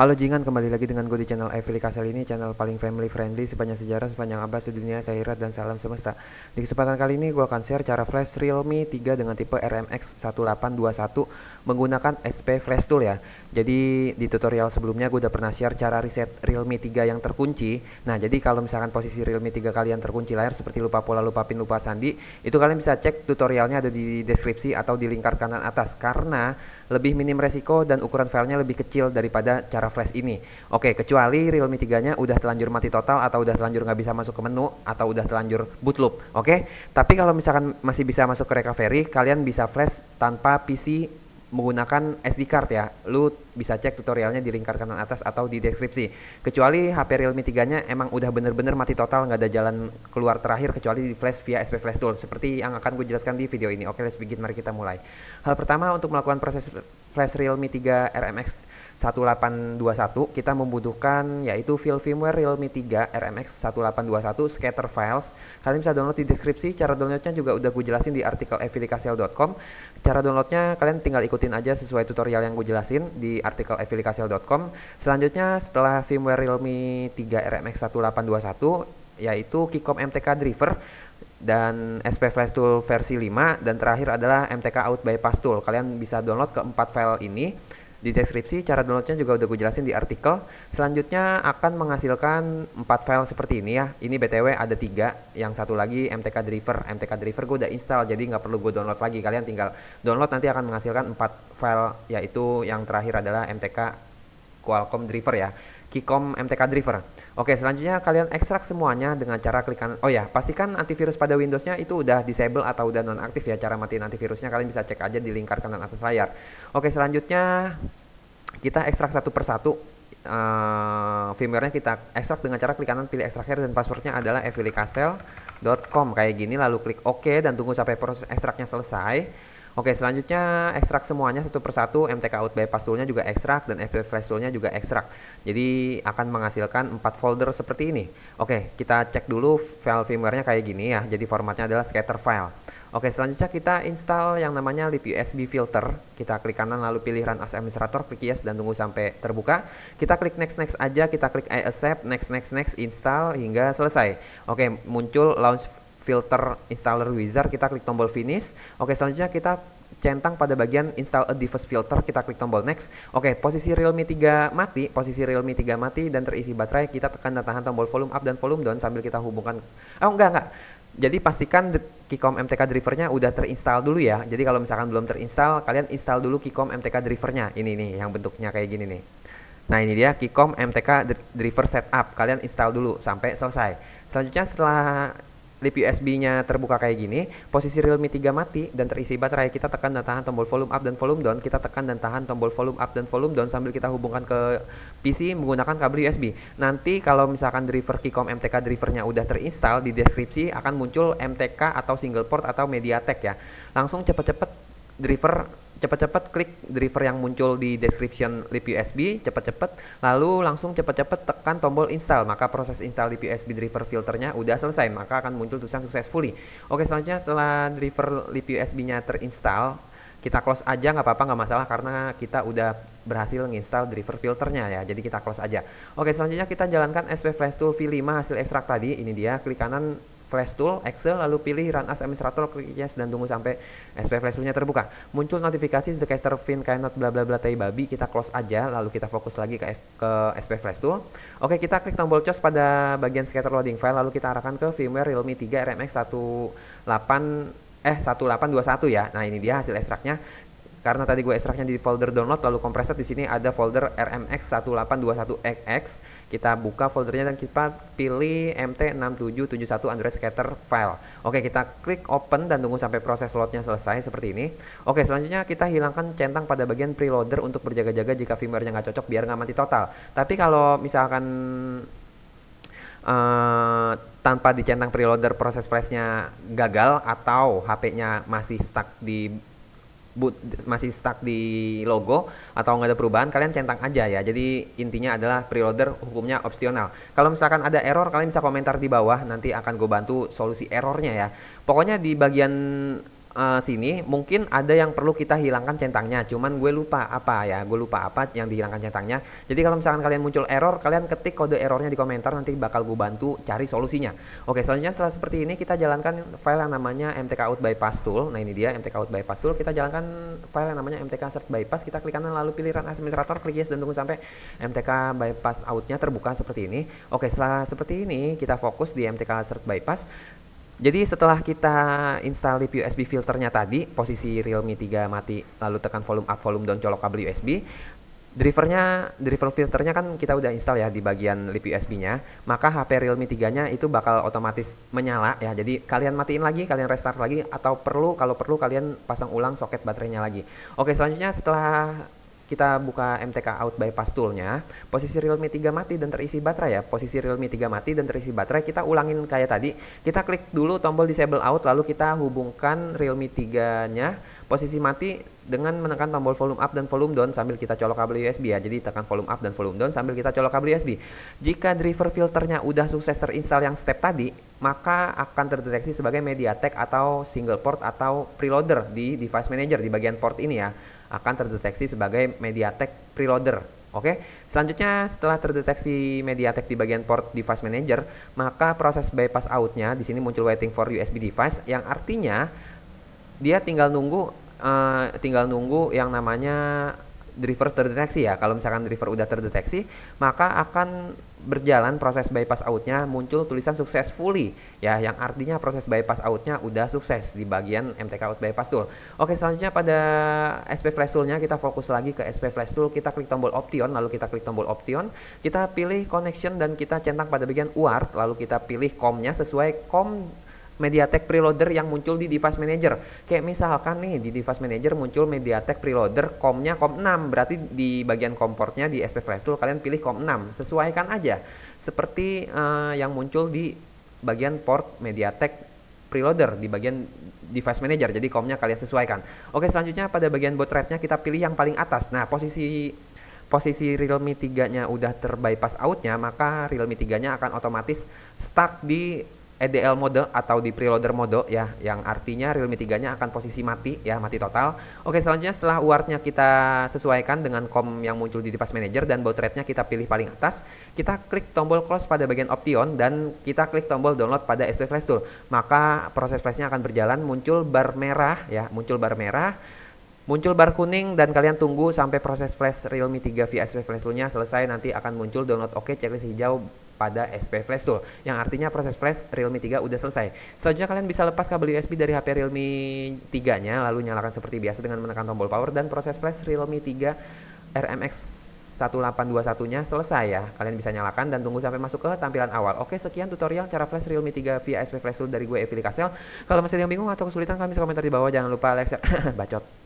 Halo Jingan, kembali lagi dengan gue di channel Evely Kasel ini, channel paling family friendly sepanjang sejarah, sepanjang abad, sedunia, sehirat, dan salam semesta. Di kesempatan kali ini gue akan share cara flash Realme 3 dengan tipe RMX 1821 menggunakan SP flash tool ya. Jadi di tutorial sebelumnya gue udah pernah share cara reset Realme 3 yang terkunci. Nah jadi kalau misalkan posisi Realme 3 kalian terkunci layar seperti lupa pola, lupa pin, lupa sandi, itu kalian bisa cek tutorialnya ada di deskripsi atau di lingkar kanan atas karena lebih minim resiko dan ukuran filenya lebih kecil daripada cara flash ini. Oke, kecuali Realme 3-nya udah telanjur mati total atau udah telanjur nggak bisa masuk ke menu atau udah telanjur boot loop. Oke, tapi kalau misalkan masih bisa masuk ke recovery, kalian bisa flash tanpa PC menggunakan SD card ya. Lu bisa cek tutorialnya di lingkar kanan atas atau di deskripsi. Kecuali HP Realme 3-nya emang udah bener-bener mati total, nggak ada jalan keluar terakhir kecuali di flash via SP Flash Tool. Seperti yang akan gue jelaskan di video ini. Oke, let's begin. Mari kita mulai. Hal pertama untuk melakukan proses flash Realme 3 RMX 1821 kita membutuhkan yaitu file firmware Realme 3 RMX 1821 scatter files kalian bisa download di deskripsi cara downloadnya juga udah gue jelasin di artikel evilikasial.com cara downloadnya kalian tinggal ikutin aja sesuai tutorial yang gue jelasin di artikel evilikasial.com selanjutnya setelah firmware Realme 3 RMX 1821 yaitu Kikom MTK Driver dan SP Flash Tool versi 5 dan terakhir adalah MTK Out Bypass Tool. Kalian bisa download ke empat file ini di deskripsi cara downloadnya juga udah gue jelasin di artikel selanjutnya akan menghasilkan empat file seperti ini ya ini btw ada tiga yang satu lagi mtk driver mtk driver gue udah install jadi nggak perlu gue download lagi kalian tinggal download nanti akan menghasilkan empat file yaitu yang terakhir adalah mtk Qualcomm driver ya Kikom MTK driver. Oke, selanjutnya kalian ekstrak semuanya dengan cara klik kanan. Oh ya, pastikan antivirus pada Windows-nya itu udah disable atau udah nonaktif ya. Cara matiin antivirusnya kalian bisa cek aja di lingkar kanan atas layar. Oke, selanjutnya kita ekstrak satu persatu uh, firmware-nya kita ekstrak dengan cara klik kanan pilih ekstrak here dan passwordnya adalah evilicasel.com kayak gini lalu klik OK dan tunggu sampai proses ekstraknya selesai. Oke, selanjutnya ekstrak semuanya satu persatu. MTK out bypass toolnya juga ekstrak dan FL flash toolnya juga ekstrak. Jadi akan menghasilkan empat folder seperti ini. Oke, kita cek dulu file firmware-nya kayak gini ya. Jadi formatnya adalah scatter file. Oke, selanjutnya kita install yang namanya libusb filter. Kita klik kanan lalu pilih run as administrator, klik yes dan tunggu sampai terbuka. Kita klik next next aja, kita klik I accept, next next next install hingga selesai. Oke, muncul launch filter installer wizard, kita klik tombol finish. Oke, selanjutnya kita centang pada bagian install a device filter, kita klik tombol next. Oke, posisi Realme 3 mati, posisi Realme 3 mati dan terisi baterai, kita tekan dan tahan tombol volume up dan volume down sambil kita hubungkan. Oh, enggak, enggak. Jadi pastikan Kikom MTK drivernya udah terinstall dulu ya. Jadi kalau misalkan belum terinstall, kalian install dulu Kikom MTK drivernya. Ini nih yang bentuknya kayak gini nih. Nah ini dia Kikom MTK driver setup. Kalian install dulu sampai selesai. Selanjutnya setelah lip USB-nya terbuka kayak gini, posisi Realme 3 mati dan terisi baterai, kita tekan dan tahan tombol volume up dan volume down, kita tekan dan tahan tombol volume up dan volume down sambil kita hubungkan ke PC menggunakan kabel USB. Nanti kalau misalkan driver Kikom MTK drivernya udah terinstall di deskripsi akan muncul MTK atau single port atau MediaTek ya. Langsung cepet-cepet driver cepat-cepat klik driver yang muncul di description lip USB cepat-cepat lalu langsung cepat-cepat tekan tombol install maka proses install lip USB driver filternya udah selesai maka akan muncul tulisan successfully oke selanjutnya setelah driver lip USB nya terinstall kita close aja nggak apa-apa nggak masalah karena kita udah berhasil menginstal driver filternya ya jadi kita close aja oke selanjutnya kita jalankan SP Flash Tool V5 hasil ekstrak tadi ini dia klik kanan flash tool Excel lalu pilih run as administrator klik yes dan tunggu sampai SP flash toolnya terbuka muncul notifikasi the caster pin cannot bla bla bla tai babi kita close aja lalu kita fokus lagi ke, ke SP flash tool oke kita klik tombol choose pada bagian scatter loading file lalu kita arahkan ke firmware realme 3 RMX 18 eh 1821 ya. Nah, ini dia hasil ekstraknya karena tadi gue ekstraknya di folder download lalu kompresor di sini ada folder rmx1821xx kita buka foldernya dan kita pilih mt6771 android scatter file oke kita klik open dan tunggu sampai proses loadnya selesai seperti ini oke selanjutnya kita hilangkan centang pada bagian preloader untuk berjaga-jaga jika firmware-nya nggak cocok biar nggak mati total tapi kalau misalkan uh, tanpa dicentang preloader proses flashnya gagal atau HP-nya masih stuck di but, masih stuck di logo atau nggak ada perubahan kalian centang aja ya jadi intinya adalah preloader hukumnya opsional kalau misalkan ada error kalian bisa komentar di bawah nanti akan gue bantu solusi errornya ya pokoknya di bagian uh, sini mungkin ada yang perlu kita hilangkan centangnya cuman gue lupa apa ya gue lupa apa yang dihilangkan centangnya jadi kalau misalkan kalian muncul error kalian ketik kode errornya di komentar nanti bakal gue bantu cari solusinya oke selanjutnya setelah seperti ini kita jalankan file yang namanya mtk mtkout bypass tool nah ini dia mtk mtkout bypass tool kita jalankan file yang namanya mtk cert bypass kita klik kanan lalu pilihan administrator klik yes dan tunggu sampai mtk bypass outnya terbuka seperti ini oke setelah seperti ini kita fokus di mtk cert bypass jadi setelah kita install lip USB filternya tadi, posisi Realme 3 mati, lalu tekan volume up, volume down, colok kabel USB, drivernya, driver filternya kan kita udah install ya di bagian lip USB-nya, maka HP Realme 3-nya itu bakal otomatis menyala ya. Jadi kalian matiin lagi, kalian restart lagi, atau perlu kalau perlu kalian pasang ulang soket baterainya lagi. Oke selanjutnya setelah kita buka MTK out bypass toolnya, posisi Realme 3 mati dan terisi baterai ya, posisi Realme 3 mati dan terisi baterai, kita ulangin kayak tadi, kita klik dulu tombol disable out, lalu kita hubungkan Realme 3 nya, posisi mati dengan menekan tombol volume up dan volume down sambil kita colok kabel USB ya. Jadi tekan volume up dan volume down sambil kita colok kabel USB. Jika driver filternya udah sukses terinstall yang step tadi, maka akan terdeteksi sebagai MediaTek atau single port atau preloader di device manager di bagian port ini ya. Akan terdeteksi sebagai MediaTek preloader Oke, selanjutnya setelah terdeteksi MediaTek di bagian port device manager, maka proses bypass outnya di sini muncul waiting for USB device, yang artinya dia tinggal nunggu Eh, tinggal nunggu yang namanya driver terdeteksi ya. Kalau misalkan driver udah terdeteksi, maka akan berjalan proses bypass outnya muncul tulisan successfully ya yang artinya proses bypass outnya udah sukses di bagian MTK out bypass tool. Oke selanjutnya pada SP Flash toolnya kita fokus lagi ke SP Flash tool kita klik tombol option lalu kita klik tombol option kita pilih connection dan kita centang pada bagian UART lalu kita pilih comnya sesuai com MediaTek preloader yang muncul di device manager. Kayak misalkan nih di device manager muncul MediaTek preloader nya COM 6 berarti di bagian COM portnya di SP Flash Tool kalian pilih COM 6 sesuaikan aja seperti uh, yang muncul di bagian port MediaTek preloader di bagian device manager jadi COM-nya kalian sesuaikan. Oke selanjutnya pada bagian boot rate-nya kita pilih yang paling atas. Nah posisi posisi Realme 3-nya udah terbypass out-nya, maka Realme 3-nya akan otomatis stuck di EDL mode atau di preloader mode ya yang artinya Realme 3 nya akan posisi mati ya mati total oke selanjutnya setelah UART nya kita sesuaikan dengan COM yang muncul di device manager dan baud rate nya kita pilih paling atas kita klik tombol close pada bagian Option dan kita klik tombol download pada SP Flash Tool maka proses flash-nya akan berjalan muncul bar merah ya muncul bar merah muncul bar kuning dan kalian tunggu sampai proses flash Realme 3 via SP Flash Tool-nya selesai nanti akan muncul download oke okay, checklist hijau pada SP flash tool yang artinya proses flash Realme 3 udah selesai. Selanjutnya kalian bisa lepas kabel USB dari HP Realme 3-nya lalu nyalakan seperti biasa dengan menekan tombol power dan proses flash Realme 3 RMX 1821-nya selesai ya. Kalian bisa nyalakan dan tunggu sampai masuk ke tampilan awal. Oke, sekian tutorial cara flash Realme 3 via SP Flash Tool dari gue Evili Kasel. Kalau masih ada yang bingung atau kesulitan, kalian bisa komentar di bawah. Jangan lupa like, share, bacot.